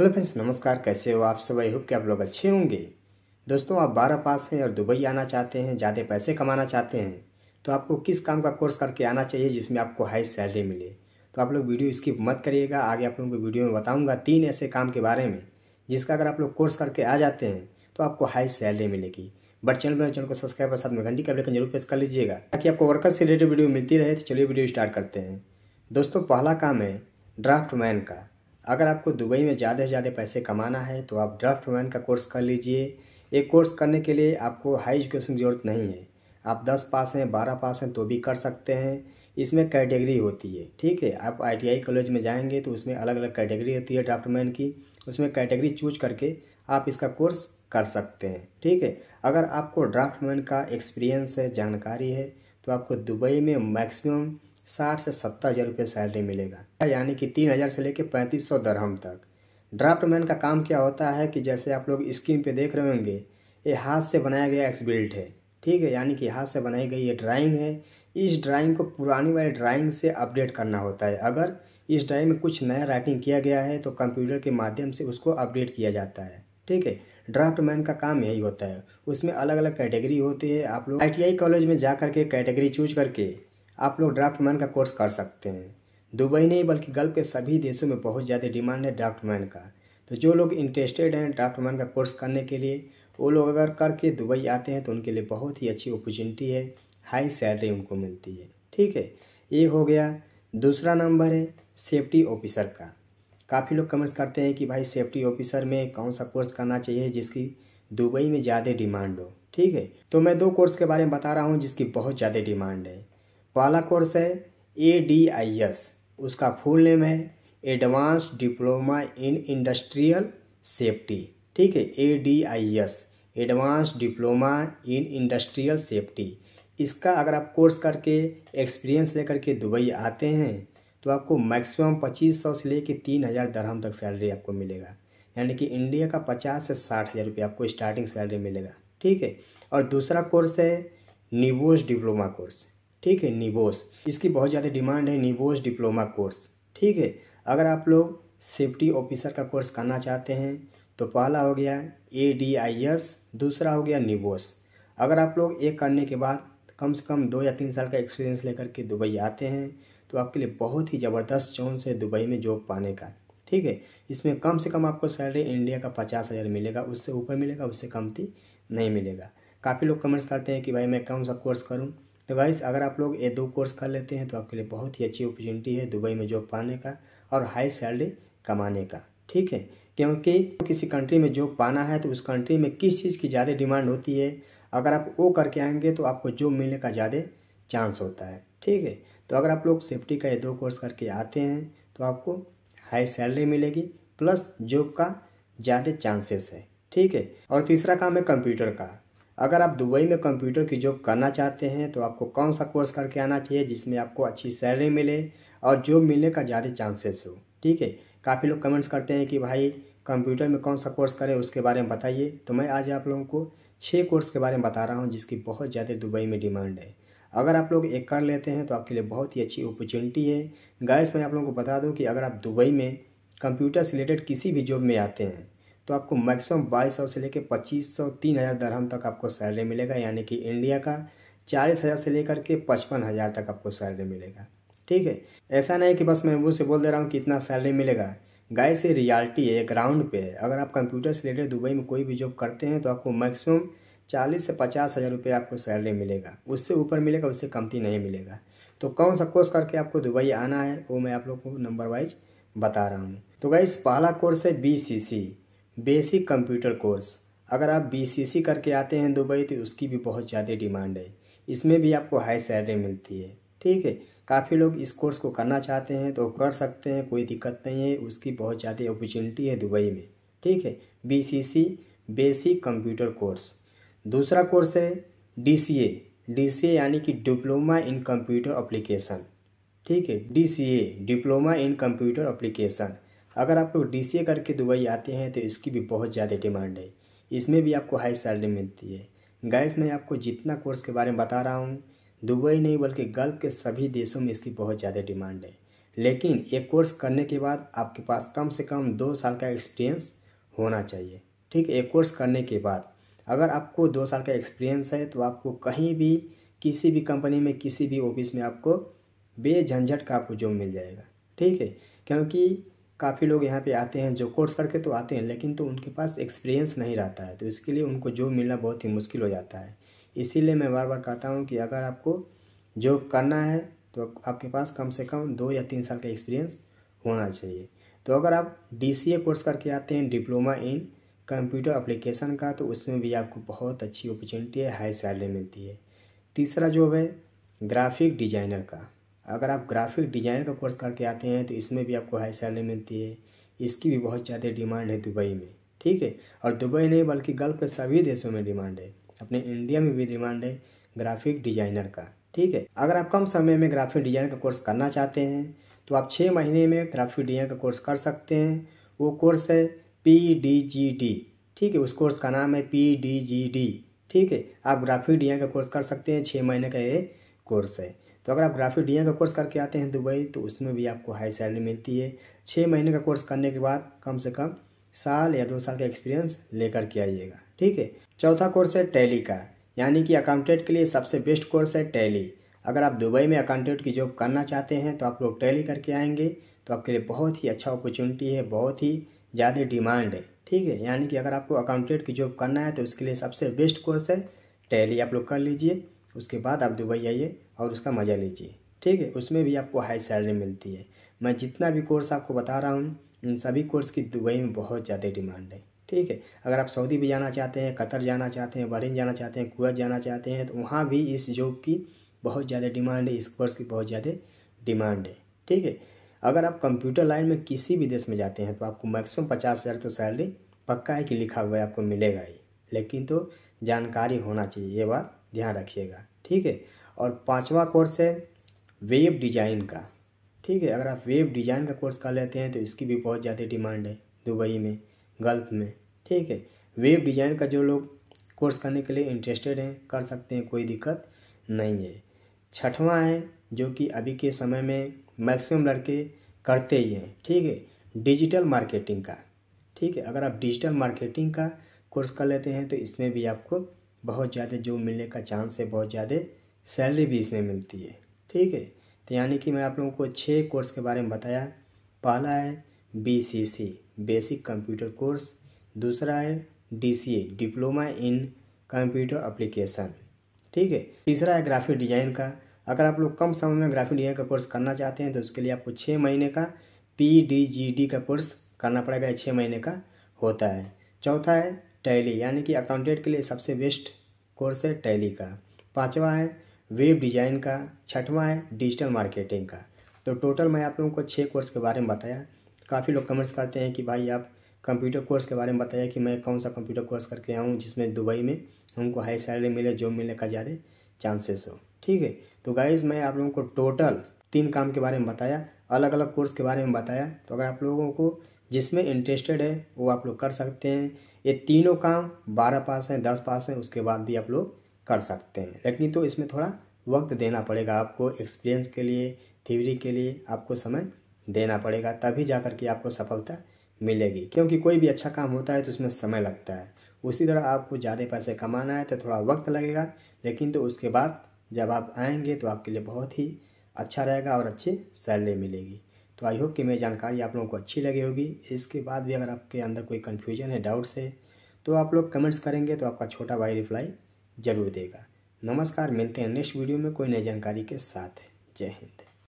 hello friends नमस्कार कैसे हो आप सब आई होप कि आप लोग अच्छे होंगे दोस्तों आप बारह पास हैं और दुबई आना चाहते हैं ज़्यादा पैसे कमाना चाहते हैं तो आपको किस काम का कोर्स करके आना चाहिए जिसमें आपको हाई सैलरी मिले तो आप लोग वीडियो स्किप मत करिएगा आगे आप लोगों को वीडियो में बताऊँगा तीन ऐसे काम के बारे में जिसका अगर आप लोग कोर्स करके आ जाते हैं तो आपको हाई सैलरी मिलेगी बट चैनल पर चैनल को सब्सक्राइब और साथ में घंटी का जरूर प्रेस कर लीजिएगा ताकि आपको वर्कर्स से रिलेटेड वीडियो मिलती रहे तो चलिए वीडियो स्टार्ट करते हैं दोस्तों पहला काम है ड्राफ्ट मैन का अगर आपको दुबई में ज़्यादा से ज़्यादा पैसे कमाना है तो आप ड्राफ्टमैन का कोर्स कर लीजिए ये कोर्स करने के लिए आपको हाई एजुकेशन की ज़रूरत नहीं है आप दस पास हैं बारह पास हैं तो भी कर सकते हैं इसमें कैटेगरी होती है ठीक है आप आईटीआई कॉलेज में जाएंगे तो उसमें अलग अलग कैटेगरी होती है ड्राफ्ट मैन की उसमें कैटेगरी चूज करके आप इसका कोर्स कर सकते हैं ठीक है अगर आपको ड्राफ्ट मैन का एक्सपीरियंस है जानकारी है तो आपको दुबई में मैक्सिमम साठ से सत्तर हज़ार रुपये सैलरी मिलेगा यानी कि तीन हज़ार से लेकर पैंतीस सौ दरहम तक ड्राफ्ट मैन का काम क्या होता है कि जैसे आप लोग स्क्रीन पे देख रहे होंगे ये हाथ से बनाया गया एक्स बिल्ट है ठीक है यानी कि हाथ से बनाई गई ये ड्राइंग है इस ड्राइंग को पुरानी वाली ड्राइंग से अपडेट करना होता है अगर इस ड्राइंग में कुछ नया राइटिंग किया गया है तो कंप्यूटर के माध्यम से उसको अपडेट किया जाता है ठीक है ड्राफ्ट मैन का काम यही होता है उसमें अलग अलग कैटेगरी होती है आप लोग आईटीआई कॉलेज में जा करके कैटेगरी चूज करके आप लोग ड्राफ्टमैन का कोर्स कर सकते हैं दुबई नहीं बल्कि गल्फ के सभी देशों में बहुत ज़्यादा डिमांड है ड्राफ्टमैन का तो जो लोग इंटरेस्टेड हैं ड्राफ्टमैन का कोर्स करने के लिए वो लोग अगर करके दुबई आते हैं तो उनके लिए बहुत ही अच्छी अपॉर्चुनिटी है हाई सैलरी उनको मिलती है ठीक है ये हो गया दूसरा नंबर है सेफ्टी ऑफिसर का काफ़ी लोग कमेंट्स करते हैं कि भाई सेफ्टी ऑफिसर में कौन सा कोर्स करना चाहिए जिसकी दुबई में ज़्यादा डिमांड हो ठीक है तो मैं दो कोर्स के बारे में बता रहा हूँ जिसकी बहुत ज़्यादा डिमांड है पहला कोर्स है ए डी आई एस उसका फुल नेम है advance diploma in industrial safety ठीक है A D I S advance diploma in industrial safety इसका अगर आप कोर्स करके एक्सपीरियंस लेकर के दुबई आते हैं तो आपको मैक्सिमम पच्चीस सौ से लेकर तीन हज़ार दरहम तक सैलरी आपको मिलेगा यानी कि इंडिया का पचास से साठ हज़ार रुपये आपको स्टार्टिंग सैलरी मिलेगा ठीक है और दूसरा कोर्स है निबोस डिप्लोमा कोर्स ठीक है निबोस इसकी बहुत ज़्यादा डिमांड है निबोस डिप्लोमा कोर्स ठीक है अगर आप लोग सेफ्टी ऑफिसर का कोर्स करना चाहते हैं तो पहला हो गया ए डी आई एस दूसरा हो गया निबोस अगर आप लोग एक करने के बाद कम से कम दो या तीन साल का एक्सपीरियंस लेकर के दुबई आते हैं तो आपके लिए बहुत ही ज़बरदस्त चौंस है दुबई में जॉब पाने का ठीक है इसमें कम से कम आपको सैलरी इंडिया का पचास हज़ार मिलेगा उससे ऊपर मिलेगा उससे कमती नहीं मिलेगा काफ़ी लोग कमेंट्स करते हैं कि भाई मैं कौन सा कोर्स करूँ तो गाइस अगर आप लोग ये दो कोर्स कर लेते हैं तो आपके लिए बहुत ही अच्छी अपॉर्चुनिटी है दुबई में जॉब पाने का और हाई सैलरी कमाने का ठीक है क्योंकि किसी कंट्री में जॉब पाना है तो उस कंट्री में किस चीज़ की ज़्यादा डिमांड होती है अगर आप वो करके आएंगे तो आपको जॉब मिलने का ज़्यादा चांस होता है ठीक है तो अगर आप लोग सेफ्टी का ये दो कोर्स करके आते हैं तो आपको हाई सैलरी मिलेगी प्लस जॉब का ज़्यादा चांसेस है ठीक है और तीसरा काम है कंप्यूटर का अगर आप दुबई में कंप्यूटर की जॉब करना चाहते हैं तो आपको कौन सा कोर्स करके आना चाहिए जिसमें आपको अच्छी सैलरी मिले और जॉब मिलने का ज़्यादा चांसेस हो ठीक है काफ़ी लोग कमेंट्स करते हैं कि भाई कंप्यूटर में कौन सा कोर्स करें उसके बारे में बताइए तो मैं आज आप लोगों को छः कोर्स के बारे में बता रहा हूँ जिसकी बहुत ज़्यादा दुबई में डिमांड है अगर आप लोग एक कर लेते हैं तो आपके लिए बहुत ही अच्छी अपॉर्चुनिटी है गैस मैं आप लोगों को बता दूँ कि अगर आप दुबई में कंप्यूटर से रिलेटेड किसी भी जॉब में आते हैं तो आपको मैक्सिमम बाईस सौ से लेकर पच्चीस सौ तीन हज़ार दरहम तक आपको सैलरी मिलेगा यानी कि इंडिया का चालीस हज़ार से लेकर के पचपन हज़ार तक आपको सैलरी मिलेगा ठीक है ऐसा नहीं कि बस मैं मुँह से बोल दे रहा हूँ कि इतना सैलरी मिलेगा गाय से रियलिटी है ग्राउंड पे है अगर आप कंप्यूटर से रिलेटेड दुबई में कोई भी जॉब करते हैं तो आपको मैक्सिमम चालीस से पचास हज़ार रुपये आपको सैलरी मिलेगा उससे ऊपर मिलेगा उससे कमती नहीं मिलेगा तो कौन सा कोर्स करके आपको दुबई आना है वो मैं आप लोग को नंबर वाइज बता रहा हूँ तो गाइस पहला कोर्स है B C C basic computer course अगर आप बीसीसी करके आते हैं दुबई तो उसकी भी बहुत ज़्यादा डिमांड है इसमें भी आपको हाई सैलरी मिलती है ठीक है काफ़ी लोग इस कोर्स को करना चाहते हैं तो कर सकते हैं कोई दिक्कत नहीं है उसकी बहुत ज़्यादा अपॉर्चुनिटी है दुबई में ठीक है बीसीसी बेसिक कंप्यूटर कोर्स दूसरा कोर्स है डीसीए डीसीए यानी कि डिप्लोमा इन कंप्यूटर अप्लीकेशन ठीक है DCA diploma in computer application अगर आप लोग डी करके दुबई आते हैं तो इसकी भी बहुत ज़्यादा डिमांड है इसमें भी आपको हाई सैलरी मिलती है गैस मैं आपको जितना कोर्स के बारे में बता रहा हूँ दुबई नहीं बल्कि गल्फ़ के सभी देशों में इसकी बहुत ज़्यादा डिमांड है लेकिन एक कोर्स करने के बाद आपके पास कम से कम दो साल का एक्सपीरियंस होना चाहिए ठीक एक कोर्स करने के बाद अगर आपको दो साल का एक्सपीरियंस है तो आपको कहीं भी किसी भी कंपनी में किसी भी ऑफिस में आपको बेझंझट का आपको जॉब मिल जाएगा ठीक है क्योंकि काफ़ी लोग यहाँ पे आते हैं जो कोर्स करके तो आते हैं लेकिन तो उनके पास एक्सपीरियंस नहीं रहता है तो इसके लिए उनको जॉब मिलना बहुत ही मुश्किल हो जाता है इसीलिए मैं बार बार कहता हूँ कि अगर आपको जॉब करना है तो आपके पास कम से कम दो या तीन साल का एक्सपीरियंस होना चाहिए तो अगर आप डी कोर्स करके आते हैं डिप्लोमा इन कंप्यूटर अप्लीकेशन का तो उसमें भी आपको बहुत अच्छी अपॉर्चुनिटी है हाई सैलरी मिलती है तीसरा जॉब है ग्राफिक डिजाइनर का अगर आप ग्राफिक डिज़ाइन का कोर्स करके आते हैं तो इसमें भी आपको हाई सैलरी मिलती है इसकी भी बहुत ज़्यादा डिमांड है दुबई में ठीक है और दुबई नहीं बल्कि गल्फ के सभी देशों में डिमांड है अपने इंडिया में भी डिमांड है ग्राफिक डिजाइनर का ठीक है अगर आप कम समय में ग्राफिक डिजाइन का कोर्स करना चाहते हैं तो आप छः महीने में ग्राफिक डिजाइन का कोर्स कर सकते हैं वो कोर्स है पी डी जी डी ठीक है उस कोर्स का नाम है पी डी जी डी ठीक है आप ग्राफिक डिजाइन का कोर्स कर सकते हैं छः महीने का ये कोर्स है तो अगर आप ग्राफिक डिजाइन का कोर्स करके आते हैं दुबई तो उसमें भी आपको हाई सैलरी मिलती है छः महीने का कोर्स करने के बाद कम से कम साल या दो साल का एक्सपीरियंस लेकर के आइएगा ठीक है चौथा कोर्स है टैली का यानी कि अकाउंटेंट के लिए सबसे बेस्ट कोर्स है टैली अगर आप दुबई में अकाउंटेंट की जॉब करना चाहते हैं तो आप लोग टैली करके आएंगे तो आपके लिए बहुत ही अच्छा अपॉर्चुनिटी है बहुत ही ज़्यादा डिमांड है ठीक है यानी कि अगर आपको अकाउंटेंट की जॉब करना है तो उसके लिए सबसे बेस्ट कोर्स है टैली आप लोग कर लीजिए उसके बाद आप दुबई आइए और उसका मज़ा लीजिए ठीक है उसमें भी आपको हाई सैलरी मिलती है मैं जितना भी कोर्स आपको बता रहा हूँ इन सभी कोर्स की दुबई में बहुत ज़्यादा डिमांड है ठीक है अगर आप सऊदी भी जाना चाहते हैं कतर जाना चाहते हैं बहरीन जाना चाहते हैं कुवैत जाना चाहते हैं तो वहाँ भी इस जॉब की बहुत ज़्यादा डिमांड है इस कोर्स की बहुत ज़्यादा डिमांड है ठीक है अगर आप कंप्यूटर लाइन में किसी भी देश में जाते हैं तो आपको मैक्सिमम पचास हज़ार तो सैलरी पक्का है कि लिखा हुआ है आपको मिलेगा ही लेकिन तो जानकारी होना चाहिए ये बात ध्यान रखिएगा ठीक है और पाँचवा कोर्स है वेब डिज़ाइन का ठीक है अगर आप वेब डिज़ाइन का कोर्स कर लेते हैं तो इसकी भी बहुत ज़्यादा डिमांड है दुबई में गल्फ में ठीक है वेब डिज़ाइन का जो लोग कोर्स करने के लिए इंटरेस्टेड हैं कर सकते हैं कोई दिक्कत नहीं है छठवां है जो कि अभी के समय में मैक्सिमम लड़के करते ही हैं ठीक है डिजिटल मार्केटिंग का ठीक है अगर आप डिजिटल मार्केटिंग का कोर्स कर लेते हैं तो इसमें भी आपको बहुत ज़्यादा जो मिलने का चांस है बहुत ज़्यादा सैलरी भी इसमें मिलती है ठीक है तो यानी कि मैं आप लोगों को छः कोर्स के बारे में बताया पहला है बी बेसिक कंप्यूटर कोर्स दूसरा है D diploma in computer application ठीक है तीसरा है ग्राफिक डिज़ाइन का अगर आप लोग कम समय में ग्राफिक डिज़ाइन का कोर्स करना चाहते हैं तो उसके लिए आपको छः महीने का पी डी जी डी का कोर्स करना पड़ेगा छः महीने का होता है चौथा है टैली यानी कि अकाउंटेंट के लिए सबसे बेस्ट कोर्स है टैली का पाँचवा है वेब डिज़ाइन का छठवां है डिजिटल मार्केटिंग का तो टोटल मैं आप लोगों को छः कोर्स के बारे में बताया काफ़ी लोग कमेंट्स करते हैं कि भाई आप कंप्यूटर कोर्स के बारे में बताया कि मैं कौन सा कंप्यूटर कोर्स करके आऊँ जिसमें दुबई में हमको हाई सैलरी मिले जॉब मिलने का ज़्यादा चांसेस हो ठीक है तो गाइज़ मैं आप लोगों को टोटल तीन काम के बारे में बताया अलग अलग कोर्स के बारे में बताया तो अगर आप लोगों को जिसमें इंटरेस्टेड है वो आप लोग कर सकते हैं ये तीनों काम बारह पास हैं दस पास हैं उसके बाद भी आप लोग कर सकते हैं लेकिन तो इसमें थोड़ा वक्त देना पड़ेगा आपको एक्सपीरियंस के लिए थ्योरी के लिए आपको समय देना पड़ेगा तभी जा कर के आपको सफलता मिलेगी क्योंकि कोई भी अच्छा काम होता है तो उसमें समय लगता है उसी तरह आपको ज़्यादा पैसे कमाना है तो थोड़ा वक्त लगेगा लेकिन तो उसके बाद जब आप आएंगे तो आपके लिए बहुत ही अच्छा रहेगा और अच्छी सैलरी मिलेगी तो आई होप कि मेरी जानकारी आप लोगों को अच्छी लगी होगी इसके बाद भी अगर आपके अंदर कोई कन्फ्यूजन है डाउट्स है तो आप लोग कमेंट्स करेंगे तो आपका छोटा भाई रिप्लाई ज़रूर देगा नमस्कार मिलते हैं नेक्स्ट वीडियो में कोई नई जानकारी के साथ जय हिंद